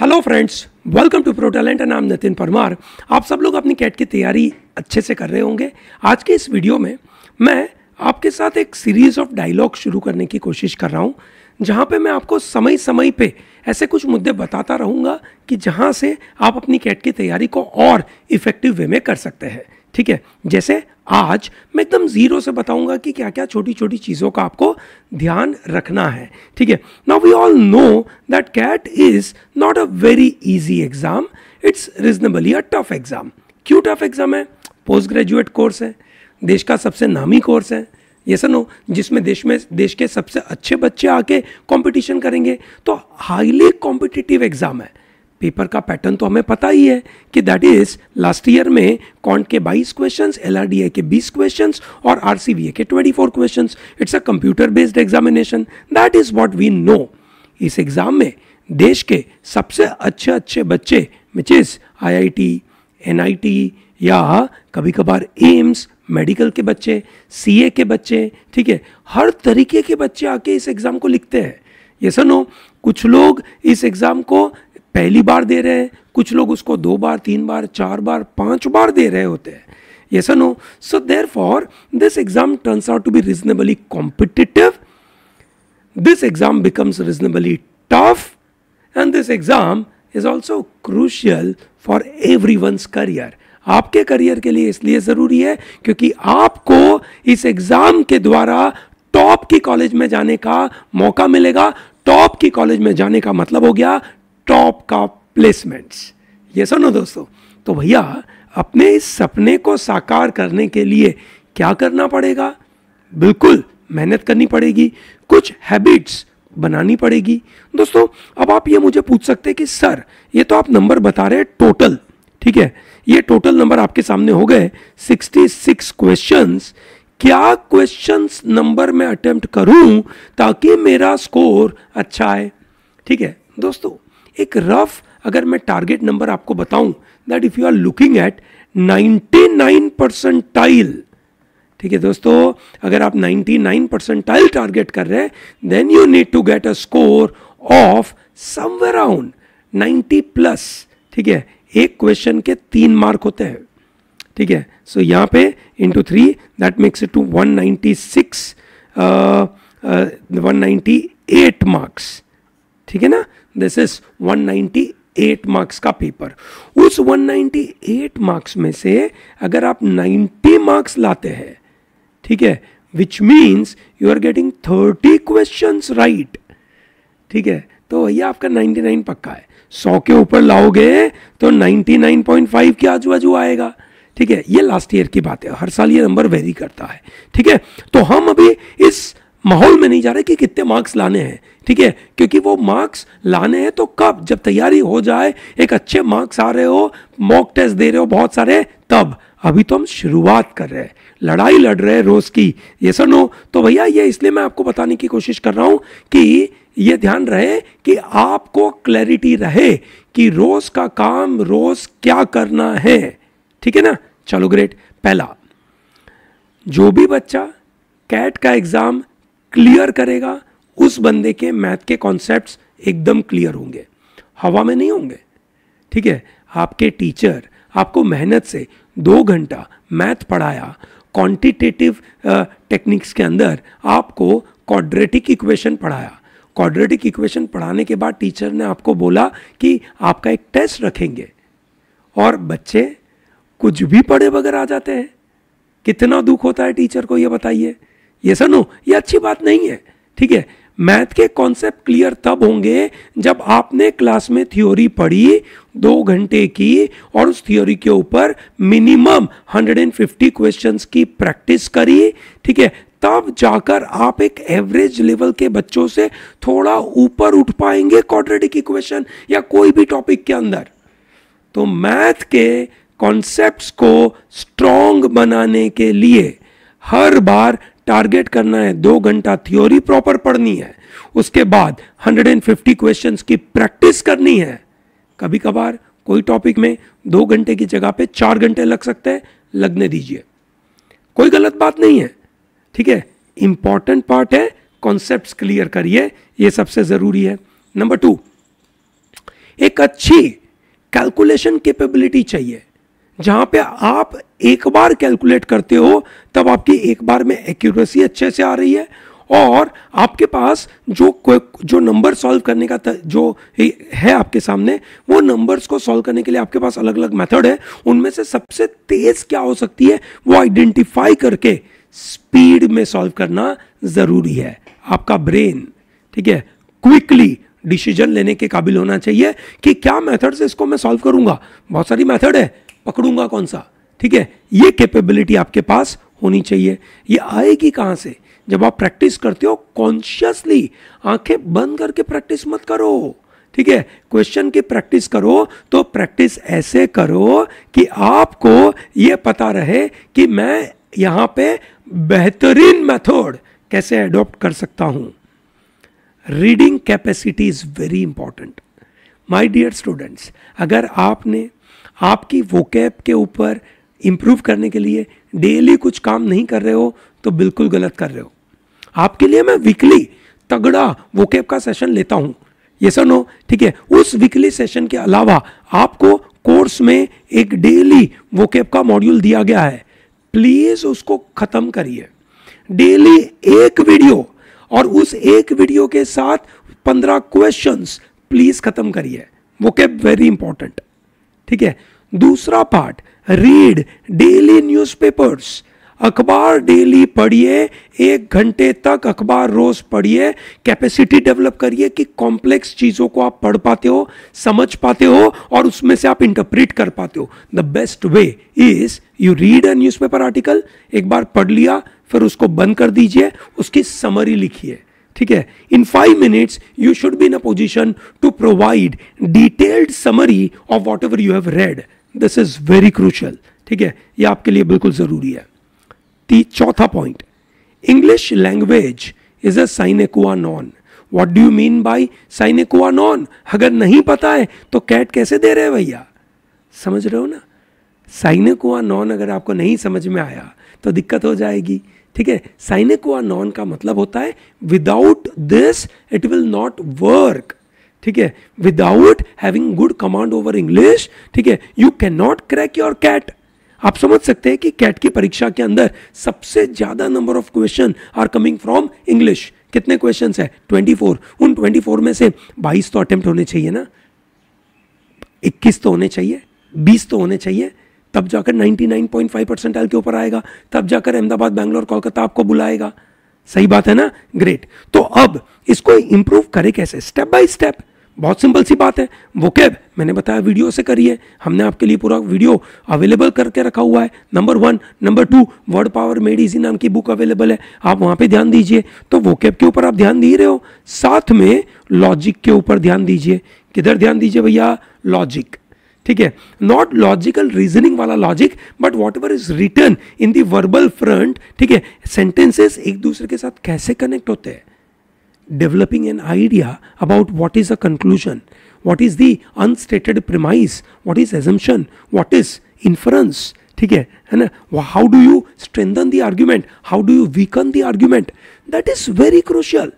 Hello friends welcome to pro talent नाम नितिन परमार आप सब लोग अपनी कैट की तैयारी अच्छे से कर रहे होंगे आज के इस वीडियो में मैं आपके साथ एक सीरीज़ ऑफ डायलॉग शुरू करने की कोशिश कर रहा हूँ जहाँ पे मैं आपको समय समय पे ऐसे कुछ मुद्दे बताता रहूँगा कि जहाँ से आप अपनी कैट की तैयारी को और इफ़ेक्टिव वे में कर सकते हैं ठीक है जैसे आज मैं एकदम ज़ीरो से बताऊंगा कि क्या क्या छोटी छोटी चीज़ों का आपको ध्यान रखना है ठीक है now we all know that CAT is not a very easy exam it's reasonably a tough exam क्यों टफ एग्ज़ाम है पोस्ट ग्रेजुएट कोर्स है देश का सबसे नामी कोर्स है ये सर नो जिसमें देश में देश के सबसे अच्छे बच्चे आके कंपटीशन करेंगे तो हाईली कॉम्पिटिटिव एग्ज़ाम है पेपर का पैटर्न तो हमें पता ही है कि दैट इज लास्ट ईयर में कॉन्ट के 22 क्वेश्चंस एल के 20 क्वेश्चंस और आर के 24 questions it's a computer based examination that is what we know इस एग्ज़ाम में देश के सबसे अच्छे अच्छे बच्चे विच इज़ आई आई या कभी कभार एम्स मेडिकल के बच्चे सी के बच्चे ठीक है हर तरीके के बच्चे आके इस एग्ज़ाम को लिखते हैं ये सनो कुछ लोग इस एग्ज़ाम को पहली बार दे रहे हैं कुछ लोग उसको दो बार तीन बार चार बार पांच बार दे रहे होते हैं ये sir know so therefore this exam turns out to be reasonably competitive exam becomes becomes tough and this exam is also crucial for every everyone's career आपके करियर के लिए इसलिए ज़रूरी है क्योंकि आपको इस एग्ज़ाम के द्वारा टॉप की कॉलेज में जाने का मौका मिलेगा टॉप की कॉलेज में जाने का मतलब हो गया टॉप का प्लेसमेंट्स ये सुनो दोस्तों तो भैया अपने इस सपने को साकार करने के लिए क्या करना पड़ेगा बिल्कुल मेहनत करनी पड़ेगी कुछ हैबिट्स बनानी पड़ेगी दोस्तों अब आप ये मुझे पूछ सकते हैं कि सर ये तो आप नंबर बता रहे हैं टोटल ठीक है ये टोटल नंबर आपके सामने हो गए 66 क्वेश्चंस क्या क्वेश्चंस नंबर में अटेम्प्ट करूं ताकि मेरा स्कोर अच्छा आए ठीक है दोस्तों एक रफ अगर मैं टारगेट नंबर आपको बताऊं that if you are looking at 99 percentile ठीक है दोस्तों अगर आप 99 परसेंटाइल टारगेट कर रहे हैं then you need to get a score of somewhere around 90 plus ठीक है एक क्वेश्चन के तीन मार्क होते हैं ठीक है सो so, यहां पे into three that makes it to 196 uh, uh, 198 marks ठीक है ना दिस इज 198 मार्क्स का पेपर उस 198 मार्क्स में से अगर आप 90 मार्क्स लाते हैं ठीक है which means you are getting 30 questions right ठीक है तो भैया आपका 99 पक्का है 100 के ऊपर लाओगे तो 99.5 के आजू बाजू आएगा ठीक है ये लास्ट ईयर की बात है हर साल ये नंबर वेरी करता है ठीक है तो हम अभी इस माहौल में नहीं जा रहे कि कितने मार्क्स लाने हैं ठीक है क्योंकि वो मार्क्स लाने हैं तो कब जब तैयारी हो जाए एक अच्छे मार्क्स आ रहे हो मॉक टेस्ट दे रहे हो बहुत सारे तब अभी तो हम शुरुआत कर रहे हैं लड़ाई लड़ रहे हैं रोज़ की ये सर नो तो भैया ये इसलिए मैं आपको बताने की कोशिश कर रहा हूं कि ये ध्यान रहे कि आपको क्लैरिटी रहे कि रोज़ का काम रोज़ क्या करना है ठीक है ना चलो ग्रेट पहला जो भी बच्चा कैट का एग्ज़ाम क्लियर करेगा उस बंदे के मैथ के कॉन्सेप्ट एकदम क्लियर होंगे हवा में नहीं होंगे ठीक है आपके टीचर आपको मेहनत से दो घंटा मैथ पढ़ाया क्वांटिटेटिव टेक्निक्स के अंदर आपको क्वाड्रेटिक इक्वेशन पढ़ाया क्वाड्रेटिक इक्वेशन पढ़ाने के बाद टीचर ने आपको बोला कि आपका एक टेस्ट रखेंगे और बच्चे कुछ भी पढ़े बगैर आ जाते हैं कितना दुख होता है टीचर को ये बताइए ये सुनो ये अच्छी बात नहीं है ठीक है मैथ के कॉन्सेप्ट क्लियर तब होंगे जब आपने क्लास में थ्योरी पढ़ी दो घंटे की और उस थ्योरी के ऊपर मिनिमम 150 क्वेश्चंस की प्रैक्टिस करी ठीक है तब जाकर आप एक एवरेज लेवल के बच्चों से थोड़ा ऊपर उठ पाएंगे क्वाड्रेटिक इक्वेशन या कोई भी टॉपिक के अंदर तो मैथ के कॉन्सेप्ट्स को स्ट्रॉन्ग बनाने के लिए हर बार टारगेट करना है दो घंटा थ्योरी प्रॉपर पढ़नी है उसके बाद 150 क्वेश्चंस की प्रैक्टिस करनी है कभी कभार कोई टॉपिक में दो घंटे की जगह पे चार घंटे लग सकते हैं लगने दीजिए कोई गलत बात नहीं है ठीक है इंपॉर्टेंट पार्ट है कॉन्सेप्ट क्लियर करिए यह सबसे ज़रूरी है नंबर टू एक अच्छी कैलकुलेशन कैपेबिलिटी चाहिए जहाँ पे आप एक बार कैलकुलेट करते हो तब आपकी एक बार में एक्यूरेसी अच्छे से आ रही है और आपके पास जो जो नंबर सॉल्व करने का जो है आपके सामने वो नंबर्स को सॉल्व करने के लिए आपके पास अलग अलग मेथड है उनमें से सबसे तेज़ क्या हो सकती है वो आइडेंटिफाई करके स्पीड में सॉल्व करना ज़रूरी है आपका ब्रेन ठीक है क्विकली डिसीजन लेने के काबिल होना चाहिए कि क्या मेथड से इसको मैं सॉल्व करूंगा बहुत सारी मेथड है पकड़ूंगा कौन सा ठीक है ये कैपेबिलिटी आपके पास होनी चाहिए ये आएगी कहाँ से जब आप प्रैक्टिस करते हो कॉन्शियसली आंखें बंद करके प्रैक्टिस मत करो ठीक है क्वेश्चन की प्रैक्टिस करो तो प्रैक्टिस ऐसे करो कि आपको ये पता रहे कि मैं यहाँ पे बेहतरीन मेथड कैसे अडोप्ट कर सकता हूँ reading capacity is very important my dear students अगर आपने आपकी वोकैप के ऊपर इम्प्रूव करने के लिए डेली कुछ काम नहीं कर रहे हो तो बिल्कुल गलत कर रहे हो आपके लिए मैं वीकली तगड़ा वोकैप का सेशन लेता हूँ ये सर नो ठीक है उस वीकली सेशन के अलावा आपको कोर्स में एक डेली वोकैप का मॉड्यूल दिया गया है प्लीज़ उसको ख़त्म करिए डेली एक वीडियो और उस एक वीडियो के साथ पंद्रह क्वेश्चंस प्लीज़ ख़त्म करिए वोकैप वेरी इंपॉर्टेंट ठीक है दूसरा पार्ट रीड डेली न्यूज़पेपर्स अखबार डेली पढ़िए एक घंटे तक अखबार रोज पढ़िए कैपेसिटी डेवलप करिए कि कॉम्प्लेक्स चीज़ों को आप पढ़ पाते हो समझ पाते हो और उसमें से आप इंटरप्रिट कर पाते हो the best way is you read a newspaper article एक बार पढ़ लिया फिर उसको बंद कर दीजिए उसकी समरी लिखिए ठीक है in five minutes you should be in a position to provide detailed summary of whatever you have read this is very crucial ठीक है ये आपके लिए बिल्कुल ज़रूरी है ती चौथा point English language is a sine qua non what do you mean by sine qua non अगर नहीं पता है तो कैट कैसे दे रहे हैं भैया समझ रहे हो ना साइनेकुआ नॉन अगर आपको नहीं समझ में आया तो दिक्कत हो जाएगी ठीक है साइनेकुआ नॉन का मतलब होता है without this it will not work ठीक है without having good command over English ठीक है you can not crack your CAT आप समझ सकते हैं कि कैट की परीक्षा के अंदर सबसे ज्यादा number of question are coming from English कितने क्वेश्चन है 24 उन 24 में से 22 तो अटेम्प्ट होने चाहिए ना 21 तो होने चाहिए 20 तो होने चाहिए तब जाकर 99.5 परसेंटाइल के ऊपर आएगा तब जाकर अहमदाबाद बैंगलोर कोलकाता आपको बुलाएगा सही बात है ना ग्रेट तो अब इसको इंप्रूव करें कैसे स्टेप बाय स्टेप बहुत सिंपल सी बात है वो कैब मैंने बताया वीडियो से करिए हमने आपके लिए पूरा वीडियो अवेलेबल करके रखा हुआ है number one number two word power made easy नाम की बुक अवेलेबल है आप वहां पे ध्यान दीजिए तो वो कैब के ऊपर आप ध्यान दे रहे हो साथ में लॉजिक के ऊपर ध्यान दीजिए किधर ध्यान दीजिए भैया लॉजिक ठीक है नॉट लॉजिकल रीजनिंग वाला logic but whatever is written in the verbal front ठीक है सेंटेंसेस एक दूसरे के साथ कैसे कनेक्ट होते हैं developing an idea about what is a conclusion what is the unstated premise what is assumption what is inference. ठीक है है ना how do you strengthen the argument how do you weaken the argument that is very crucial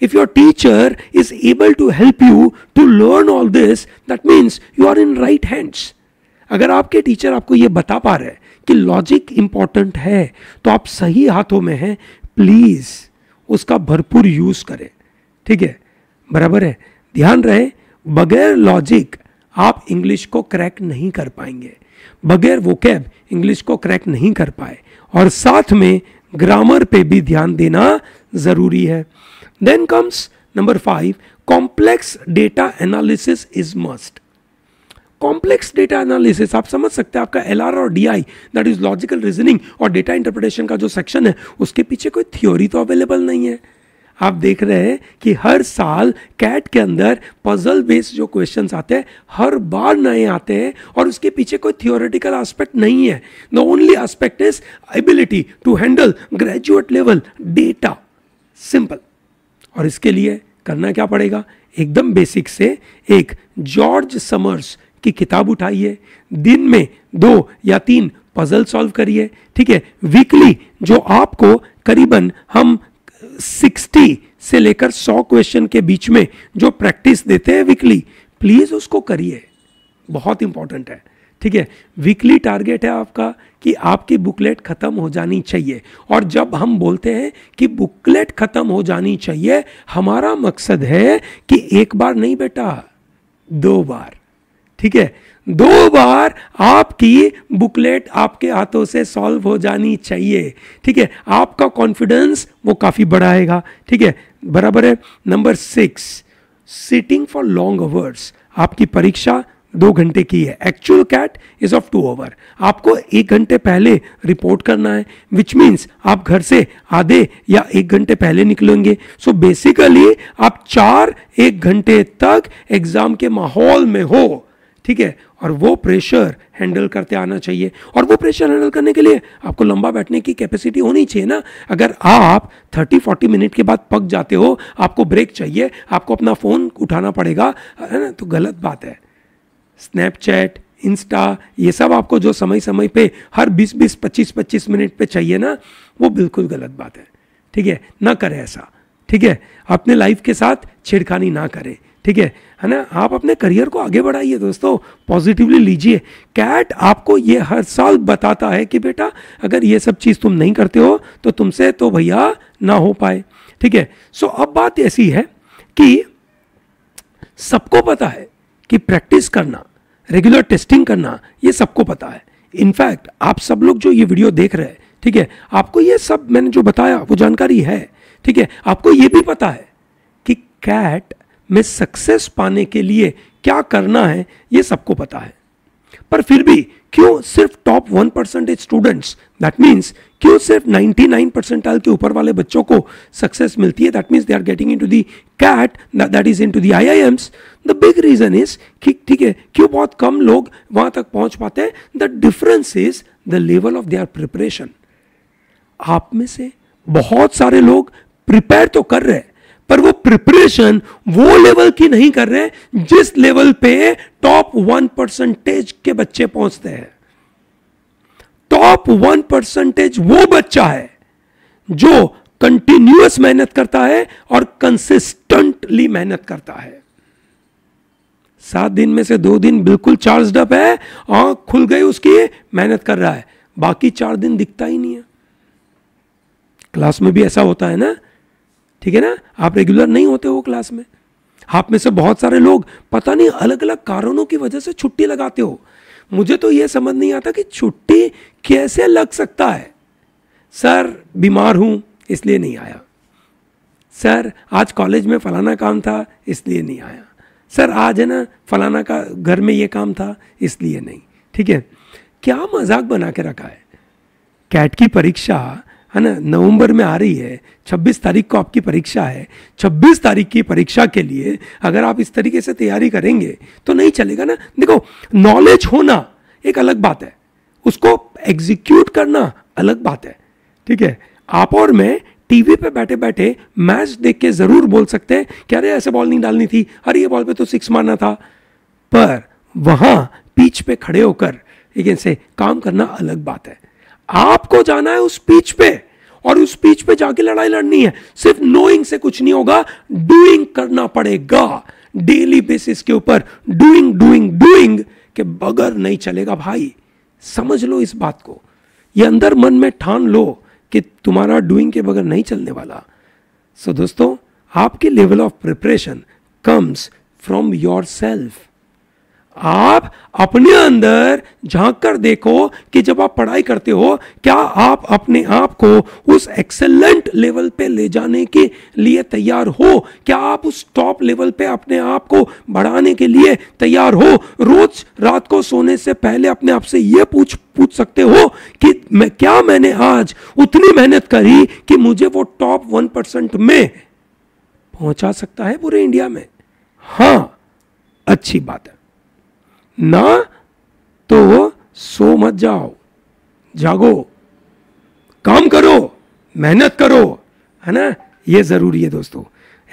If your teacher is able to help you to learn all this, that means you are in right hands. अगर आपके teacher आपको ये बता पा रहे हैं कि logic important है तो आप सही हाथों में हैं प्लीज़ उसका भरपूर यूज़ करें ठीक है बराबर है ध्यान रहे बगैर लॉजिक आप इंग्लिश को क्रैक नहीं कर पाएंगे बगैर वो कैब इंग्लिश को क्रैक नहीं कर पाए और साथ में ग्रामर पे भी ध्यान देना ज़रूरी है Then comes number 5 complex data analysis is must. Complex data analysis आप समझ सकते हैं आपका एल आर और D I that is logical reasoning और डेटा इंटरप्रिटेशन का जो सेक्शन है उसके पीछे कोई थ्योरी तो अवेलेबल नहीं है आप देख रहे हैं कि हर साल कैट के अंदर पजल बेस्ड जो क्वेश्चंस आते हैं हर बार नए आते हैं और उसके पीछे कोई थियोरेटिकल एस्पेक्ट नहीं है the only aspect is ability to handle graduate level data simple और इसके लिए करना क्या पड़ेगा एकदम बेसिक से एक जॉर्ज समर्स की किताब उठाइए दिन में दो या तीन पजल सॉल्व करिए ठीक है वीकली जो आपको करीबन हम 60 से लेकर 100 क्वेश्चन के बीच में जो प्रैक्टिस देते हैं वीकली प्लीज़ उसको करिए बहुत इंपॉर्टेंट है ठीक है वीकली टारगेट है आपका कि आपकी बुकलेट ख़त्म हो जानी चाहिए और जब हम बोलते हैं कि बुकलेट ख़त्म हो जानी चाहिए हमारा मकसद है कि एक बार नहीं बेटा दो बार ठीक है दो बार आपकी बुकलेट आपके हाथों से सॉल्व हो जानी चाहिए ठीक है आपका कॉन्फिडेंस वो काफ़ी बढ़ाएगा ठीक है बराबर है number six sitting for long hours आपकी परीक्षा दो घंटे की है actual CAT is of two hour आपको एक घंटे पहले रिपोर्ट करना है विच मीन्स आप घर से आधे या एक घंटे पहले निकलेंगे सो so बेसिकली आप चार एक घंटे तक एग्ज़ाम के माहौल में हो ठीक है और वो प्रेशर हैंडल करते आना चाहिए और वो प्रेशर हैंडल करने के लिए आपको लंबा बैठने की कैपेसिटी होनी चाहिए ना अगर आप 30-40 मिनट के बाद पक जाते हो आपको ब्रेक चाहिए आपको अपना फ़ोन उठाना पड़ेगा है ना तो गलत बात है स्नैपचैट इंस्टा ये सब आपको जो समय समय पे हर 20 20 25 25 मिनट पे चाहिए ना वो बिल्कुल गलत बात है ठीक है ना करें ऐसा ठीक है अपने लाइफ के साथ छेड़खानी ना करें ठीक है है ना आप अपने करियर को आगे बढ़ाइए दोस्तों पॉजिटिवली लीजिए कैट आपको ये हर साल बताता है कि बेटा अगर ये सब चीज़ तुम नहीं करते हो तो तुमसे तो भैया ना हो पाए ठीक है सो अब बात ऐसी है कि सबको पता है कि प्रैक्टिस करना रेगुलर टेस्टिंग करना ये सबको पता है इनफैक्ट आप सब लोग जो ये वीडियो देख रहे हैं ठीक है आपको ये सब मैंने जो बताया वो जानकारी है ठीक है आपको ये भी पता है कि कैट में सक्सेस पाने के लिए क्या करना है ये सबको पता है पर फिर भी क्यों सिर्फ top one percentage students that means क्यों सिर्फ 99 परसेंटाइल के ऊपर वाले बच्चों को सक्सेस मिलती है that means they are getting into the CAT that is into the the big reason is कि ठीक है क्यों बहुत कम लोग वहां तक पहुंच पाते हैं the difference is the level of their preparation आप में से बहुत सारे लोग प्रिपेयर तो कर रहे हैं पर वो प्रिपरेशन वो लेवल की नहीं कर रहे जिस लेवल पे टॉप वन परसेंटेज के बच्चे पहुंचते हैं टॉप वन परसेंटेज वो बच्चा है जो कंटिन्यूस मेहनत करता है और कंसिस्टेंटली मेहनत करता है सात दिन में से दो दिन बिल्कुल चार्ज अप है आंख खुल गई उसकी मेहनत कर रहा है बाकी चार दिन दिखता ही नहीं है क्लास में भी ऐसा होता है ना ठीक है ना आप रेगुलर नहीं होते हो क्लास में आप में से बहुत सारे लोग पता नहीं अलग अलग कारणों की वजह से छुट्टी लगाते हो मुझे तो यह समझ नहीं आता कि छुट्टी कैसे लग सकता है सर बीमार हूं इसलिए नहीं आया सर आज कॉलेज में फलाना काम था इसलिए नहीं आया सर आज है ना फलाना का घर में ये काम था इसलिए नहीं ठीक है क्या मजाक बना के रखा है कैट की परीक्षा है ना नवंबर में आ रही है 26 तारीख को आपकी परीक्षा है 26 तारीख की परीक्षा के लिए अगर आप इस तरीके से तैयारी करेंगे तो नहीं चलेगा ना देखो नॉलेज होना एक अलग बात है उसको एग्जीक्यूट करना अलग बात है ठीक है आप और मैं टीवी पे बैठे बैठे मैच देख के ज़रूर बोल सकते हैं कि अरे ऐसे बॉल नहीं डालनी थी अरे ये बॉल पे तो सिक्स मारना था पर वहां पीच पे खड़े होकर एक ऐसे काम करना अलग बात है आपको जाना है उस पीच पे और उस पीच पे जाके लड़ाई लड़नी है सिर्फ नोइंग से कुछ नहीं होगा डूइंग करना पड़ेगा डेली बेसिस के ऊपर डूइंग डूइंग डूइंग के बगैर नहीं चलेगा भाई समझ लो इस बात को ये अंदर मन में ठान लो कि तुम्हारा डूइंग के बगैर नहीं चलने वाला सो so, दोस्तों आपके level of preparation comes from yourself आप अपने अंदर झांक कर देखो कि जब आप पढ़ाई करते हो क्या आप अपने आप को उस एक्सेलेंट लेवल पे ले जाने के लिए तैयार हो क्या आप उस टॉप लेवल पे अपने आप को बढ़ाने के लिए तैयार हो रोज रात को सोने से पहले अपने आप से ये पूछ पूछ सकते हो कि मैं क्या मैंने आज उतनी मेहनत करी कि मुझे वो टॉप वन परसेंट में पहुंचा सकता है पूरे इंडिया में हाँ अच्छी बात है ना तो सो मत जाओ जागो काम करो मेहनत करो है ना ये जरूरी है दोस्तों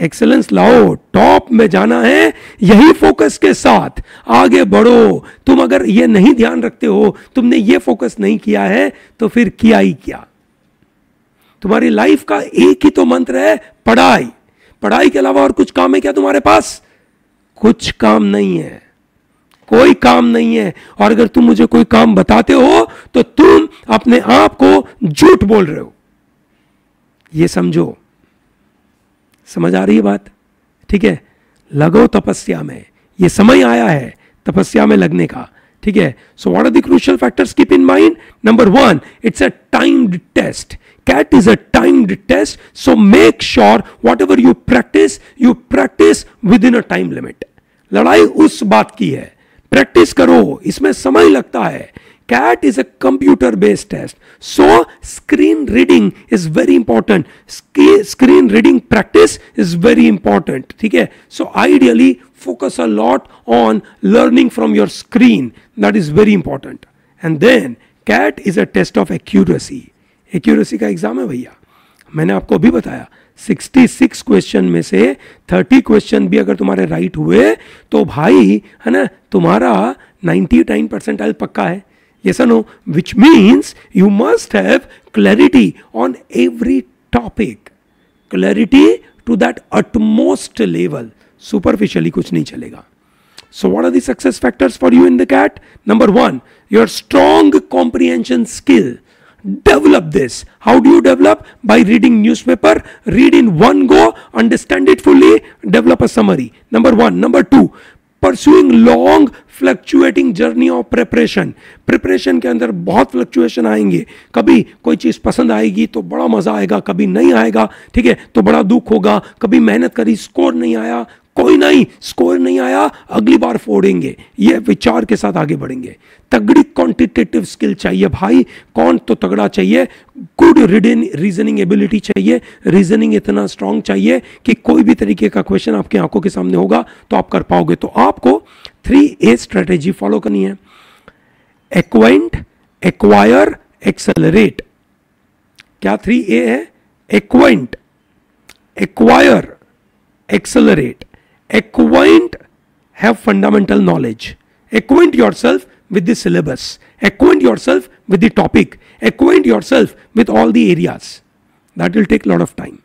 एक्सेलेंस लाओ टॉप में जाना है यही फोकस के साथ आगे बढ़ो तुम अगर ये नहीं ध्यान रखते हो तुमने ये फोकस नहीं किया है तो फिर किया ही क्या तुम्हारी लाइफ का एक ही तो मंत्र है पढ़ाई पढ़ाई के अलावा और कुछ काम है क्या तुम्हारे पास कुछ काम नहीं है कोई काम नहीं है और अगर तुम मुझे कोई काम बताते हो तो तुम अपने आप को झूठ बोल रहे हो ये समझो समझ आ रही है बात ठीक है लगो तपस्या में ये समय आया है तपस्या में लगने का ठीक है so what are the factors keep in mind number one it's a timed test a timed test so make sure whatever you practise you practise within a time limit लड़ाई उस बात की है practice करो इसमें समय लगता है CAT is a computer based test so screen reading is very important screen reading practice is very important ठीक है so ideally focus a lot on learning from your screen that is very important and then CAT is a test of accuracy accuracy का exam है भैया मैंने आपको अभी बताया 66 question में से 30 क्वेश्चन भी अगर तुम्हारे राइट हुए तो भाई है ना तुम्हारा 99 परसेंट पक्का है ये सनो which means you must have clarity on every topic clarity to that utmost level superficially कुछ नहीं चलेगा so what are the factors for you in the CAT number one your strong comprehension skill develop this how do you develop by reading newspaper read in one go understand it fully develop a summary number 1 number 2 pursuing long fluctuating journey of preparation preparation के अंदर बहुत fluctuation आएंगे कभी कोई चीज़ पसंद आएगी तो बड़ा मज़ा आएगा कभी नहीं आएगा ठीक है तो बड़ा दुख होगा कभी मेहनत करी स्कोर नहीं आया कोई नहीं स्कोर नहीं आया अगली बार फोड़ेंगे ये विचार के साथ आगे बढ़ेंगे तगड़ी क्वांटिटेटिव स्किल चाहिए भाई कौन तो तगड़ा चाहिए गुड रीजनिंग एबिलिटी चाहिए रीजनिंग इतना स्ट्रांग चाहिए कि कोई भी तरीके का क्वेश्चन आपकी आंखों के सामने होगा तो आप कर पाओगे तो आपको थ्री ए स्ट्रेटेजी फॉलो करनी है एक्वाइंट एक्वायर एक्सेलरेट क्या थ्री ए है acquaint acquire accelerate acquaint have fundamental knowledge acquaint yourself with the syllabus acquaint yourself with the topic acquaint yourself with all the areas that will take a lot of time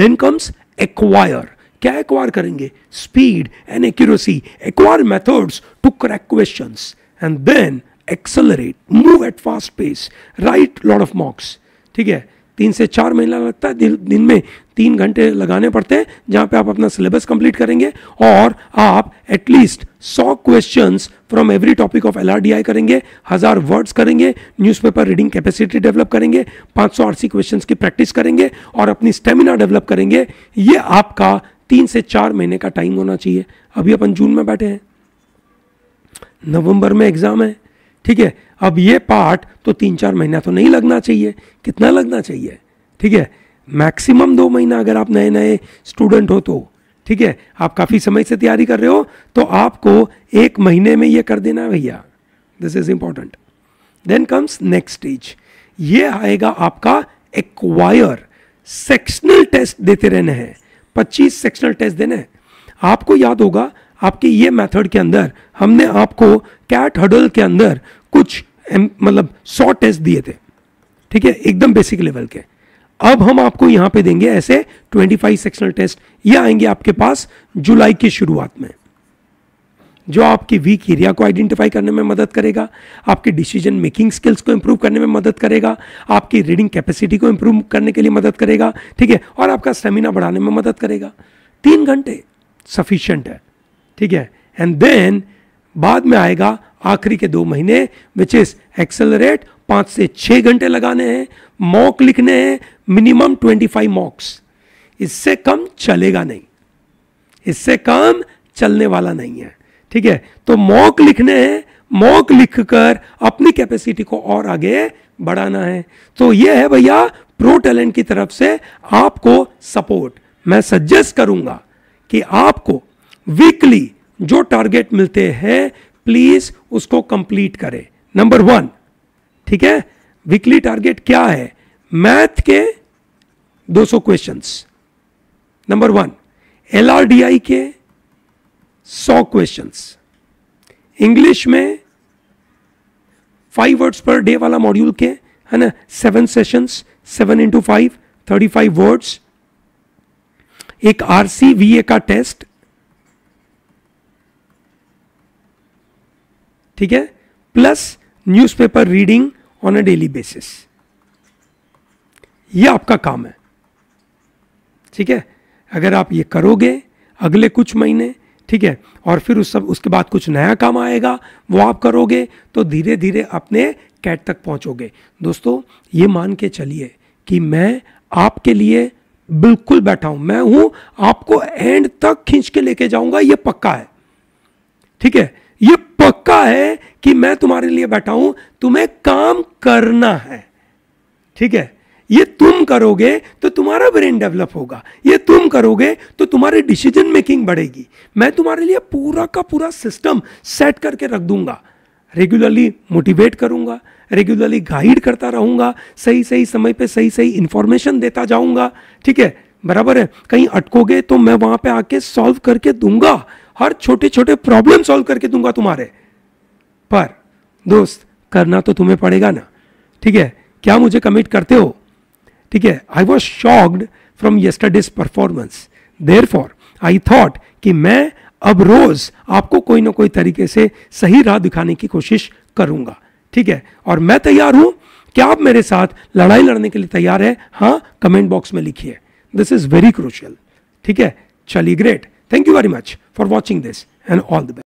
then comes acquire क्या acquire करेंगे speed and accuracy acquire methods to crack question and then accelerate move at fast pace right load of mocks ठीक है तीन से चार महीना लगता है दिन में तीन घंटे लगाने पड़ते हैं जहां पे आप अपना सिलेबस कंप्लीट करेंगे और आप एटलीस्ट सौ question from every topic of L करेंगे हज़ार वर्ड्स करेंगे न्यूज़पेपर रीडिंग कैपेसिटी डेवलप करेंगे 500 सौ आरसी क्वेश्चन की प्रैक्टिस करेंगे और अपनी स्टेमिना डेवलप करेंगे ये आपका तीन से चार महीने का टाइम होना चाहिए अभी अपन जून में बैठे हैं नवंबर में एग्ज़ाम है ठीक है अब ये पार्ट तो तीन चार महीना तो नहीं लगना चाहिए कितना लगना चाहिए ठीक है मैक्सिमम दो महीना अगर आप नए नए स्टूडेंट हो तो ठीक है आप काफ़ी समय से तैयारी कर रहे हो तो आपको एक महीने में ये कर देना है भैया this is important then comes next stage ये आएगा आपका एक्वायर सेक्शनल टेस्ट देते रहने हैं पच्चीस सेक्शनल टेस्ट देने हैं आपको याद होगा आपके ये मेथड के अंदर हमने आपको कैट हडल के अंदर कुछ मतलब सौ टेस्ट दिए थे ठीक है एकदम बेसिक लेवल के अब हम आपको यहां पे देंगे ऐसे 25 सेक्शनल टेस्ट ये आएंगे आपके पास जुलाई की शुरुआत में जो आपकी वीक एरिया को आइडेंटिफाई करने में मदद करेगा आपके डिसीजन मेकिंग स्किल्स को इंप्रूव करने में मदद करेगा आपकी रीडिंग कैपेसिटी को इंप्रूव करने के लिए मदद करेगा ठीक है और आपका स्टेमिना बढ़ाने में मदद करेगा तीन घंटे सफिशियंट है ठीक है एंड देन बाद में आएगा आखिरी के दो महीने विच इज एक्सेलरेट पांच से छह घंटे लगाने हैं मॉक लिखने हैं मिनिमम ट्वेंटी फाइव मॉक्स इससे कम चलेगा नहीं इससे कम चलने वाला नहीं है ठीक है तो मॉक लिखने हैं मॉक लिखकर अपनी कैपेसिटी को और आगे बढ़ाना है तो ये है भैया प्रो टैलेंट की तरफ से आपको सपोर्ट मैं सजेस्ट करूंगा कि आपको वीकली जो टारगेट मिलते हैं प्लीज उसको कंप्लीट करें नंबर वन ठीक है वीकली टारगेट क्या है मैथ के 200 क्वेश्चन नंबर वन एल के 100 क्वेश्चन इंग्लिश में फाइव वर्ड्स पर डे वाला मॉड्यूल के है ना seven sessions seven into five thirty five words एक आर सी वी ए का टेस्ट ठीक है plus newspaper reading on a daily basis ये आपका काम है ठीक है अगर आप ये करोगे अगले कुछ महीने ठीक है और फिर उस सब उसके बाद कुछ नया काम आएगा वो आप करोगे तो धीरे धीरे अपने कैट तक पहुंचोगे दोस्तों ये मान के चलिए कि मैं आपके लिए बिल्कुल बैठा हूं मैं हूं आपको एंड तक खींच के लेके जाऊंगा ये पक्का है ठीक है ये पक्का है कि मैं तुम्हारे लिए बैठा हूं तुम्हें काम करना है ठीक है ये तुम करोगे तो तुम्हारा ब्रेन डेवलप होगा ये तुम करोगे तो तुम्हारी डिसीजन मेकिंग बढ़ेगी मैं तुम्हारे लिए पूरा का पूरा सिस्टम सेट करके रख दूंगा रेगुलरली मोटिवेट करूंगा रेगुलरली गाइड करता रहूंगा सही सही समय पे सही सही इंफॉर्मेशन देता जाऊंगा ठीक है बराबर है कहीं अटकोगे तो मैं वहां पे आके सॉल्व करके दूंगा हर छोटे छोटे प्रॉब्लम सॉल्व करके दूंगा तुम्हारे पर दोस्त करना तो तुम्हें पड़ेगा ना ठीक है क्या मुझे कमिट करते हो ठीक है I was shocked from yesterday's performance therefore I thought कि मैं अब रोज आपको कोई ना कोई तरीके से सही राह दिखाने की कोशिश करूंगा ठीक है और मैं तैयार हूं क्या आप मेरे साथ लड़ाई लड़ने के लिए तैयार है हाँ कमेंट बॉक्स में लिखिए This is very crucial. Okay? Chali great. Thank you very much for watching this and all the best.